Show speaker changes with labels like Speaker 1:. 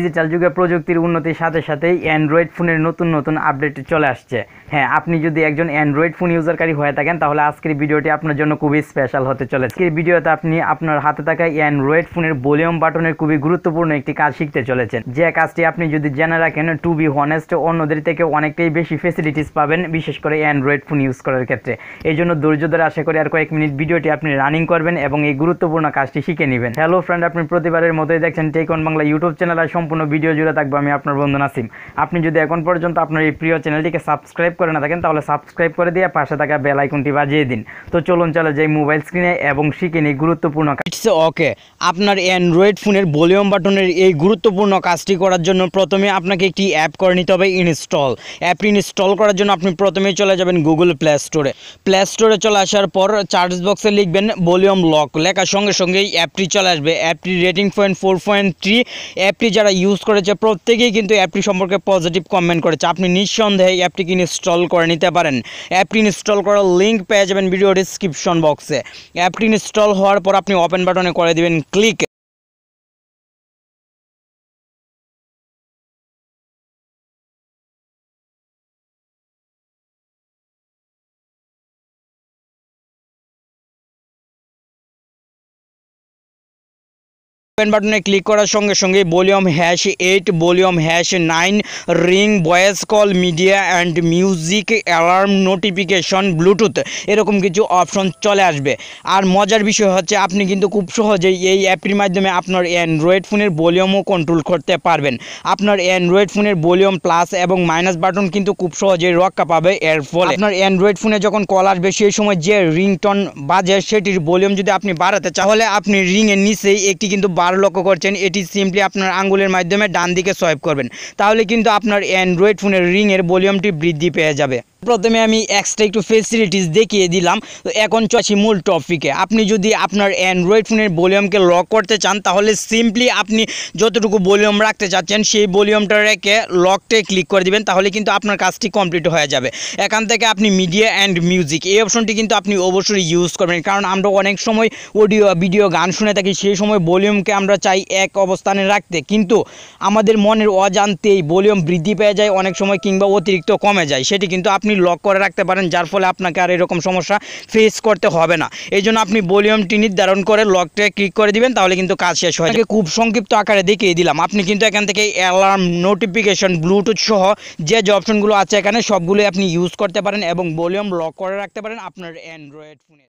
Speaker 1: digital যুগে প্রযুক্তির উন্নতির সাথে সাথেই অ্যান্ড্রয়েড ফোনের নতুন নতুন আপডেট চলে আসছে হ্যাঁ আপনি যদি একজন অ্যান্ড্রয়েড ফোন ইউজারকারী হয়ে থাকেন তাহলে আজকের ভিডিওটি আপনার জন্য খুবই স্পেশাল হতে চলেছে আজকের ভিডিওতে আপনি আপনার হাতে থাকা অ্যান্ড্রয়েড ফোনের ভলিউম বাটনের খুবই গুরুত্বপূর্ণ একটি কাজ শিখতে চলেছেন যে কাজটি আপনি যদি জেনে রাখেন টু বি হনেস্ট অন্যদের থেকে অনেকটাই বেশি ফেসিলিটিস পাবেন বিশেষ করে অ্যান্ড্রয়েড ফোন ইউজ করার ক্ষেত্রে এই জন্য ধৈর্য ধরে আশা করি আর কয়েক মিনিট ভিডিওটি আপনি রানিং করবেন এবং এই গুরুত্বপূর্ণ কাজটি শিখে নেবেন হ্যালো ফ্রেন্ড আপনি প্রতিবারের মতোই দেখছেন টেকন বাংলা ইউটিউব চ্যানেল আর সম্পূর্ণ ভিডিও জুড়ে থাকবো আমি আপনার বন্ধু নাসিম আপনি যদি এখন পর্যন্ত আপনার এই প্রিয় চ্যানেলটিকে সাবস্ক্রাইব করে না থাকেন তাহলে সাবস্ক্রাইব করে দিয়ে পাশে থাকা বেল আইকনটি বাজিয়ে দিন তো চলুন চলে যাই মোবাইল স্ক্রিনে এবং শিখে নিই গুরুত্বপূর্ণ ইটস ওকে আপনার অ্যান্ড্রয়েড ফোনের ভলিউম বাটনের এই গুরুত্বপূর্ণ কাজটি করার জন্য প্রথমে আপনাকে একটি অ্যাপ করে নিতে হবে ইনস্টল অ্যাপ ইনস্টল করার জন্য আপনি প্রথমে চলে যাবেন গুগল প্লে স্টোরে প্লে স্টোরে চলে আসার পর চার্জ বক্সে লিখবেন ভলিউম লক লেখার সঙ্গে সঙ্গেই অ্যাপটি চলে আসবে অ্যাপটি rating point four point three অ্যাপটি যারা ইউজ করেছে প্রত্যেকেই কিন্তু অ্যাপটি সম্পর্কে পজিটিভ কমেন্ট করেছে আপনি নিঃসন্দেহে অ্যাপটি ইনস্টল করে নিতে পারেন অ্যাপটি ইনস্টল করার লিঙ্ক পেয়ে যাবেন ভিডিও ডিসক্রিপশন বক্সে অ্যাপটি ইনস্টল হওয়ার পর আপনি ওপেন বাটনে করে দেবেন ক্লিক ওপেন বাটনে ক্লিক করার সঙ্গে সঙ্গে volume hash eight volume hash nine ring voice call media and music alarm notification bluetooth এরকম কিছু অপশন চলে আসবে আর মজার বিষয় হচ্ছে আপনি কিন্তু খুব সহজেই এই অ্যাপটির মাধ্যমে আপনার অ্যান্ড্রয়েড ফোনের ভলিউমও কন্ট্রোল করতে পারবেন আপনার অ্যান্ড্রয়েড ফোনের ভলিউম প্লাস এবং মাইনাস বাটন কিন্তু খুব সহজেই রক্ষা পাবে এর ফলে আপনার অ্যান্ড্রয়েড ফোনে যখন কল আসবে সেই সময় যে রিংটন বাজে সেটির ভলিউম যদি আপনি বাড়াতে চান তাহলে আপনি রিংয়ের নিচেই একটি কিন্তু আরও লক্ষ্য করছেন এটি সিম্পলি আপনার আঙ্গুলের মাধ্যমে ডান দিকে সোয়াইপ করবেন তাহলে কিন্তু আপনার অ্যান্ড্রয়েড ফোনের রিংয়ের ভলিউমটি বৃদ্ধি পেয়ে যাবে প্রথমে আমি এক্সট্রা একটু ফেসিলিটিস দেখিয়ে দিলাম তো এখন চাচ্ছি মূল টপিকে আপনি যদি আপনার অ্যান্ড্রয়েড ফোনের ভলিউমকে লক করতে চান তাহলে সিম্পলি আপনি যতটুকু ভলিউম রাখতে চাচ্ছেন সেই ভলিউমটা রেখে লকটে ক্লিক করে দিবেন তাহলে কিন্তু আপনার কাজটি কমপ্লিট হয়ে যাবে এখান থেকে আপনি মিডিয়া অ্যান্ড মিউজিক এই অপশনটি কিন্তু আপনি অবশ্যই ইউজ করবেন কারণ আমরা অনেক সময় অডিও ভিডিও গান শুনে থাকি সেই সময় ভলিউমকে আমরা চাই এক অবস্থানে রাখতে কিন্তু আমাদের মনের অজান্তেই ভলিউম বৃদ্ধি পেয়ে যায় অনেক সময় কিংবা অতিরিক্ত কমে যায় সেটি কিন্তু আপনি লক করে রাখতে পারেন যার ফলে আপনাকে আর এরকম সমস্যা ফেস করতে হবে না এই জন্য আপনি ভলিউমটি নির্ধারণ করে লকটে ক্লিক করে দিবেন তাহলে কিন্তু কাজ শেষ হয় খুব সংক্ষিপ্ত আকারে দেখিয়ে দিলাম আপনি কিন্তু এখান থেকে অ্যালার্ম নোটিফিকেশন ব্লুটুথ সহ যে যে অপশনগুলো আছে এখানে সবগুলো আপনি ইউজ করতে পারেন এবং ভলিউম লক করে রাখতে পারেন আপনার অ্যান্ড্রয়েড ফোনে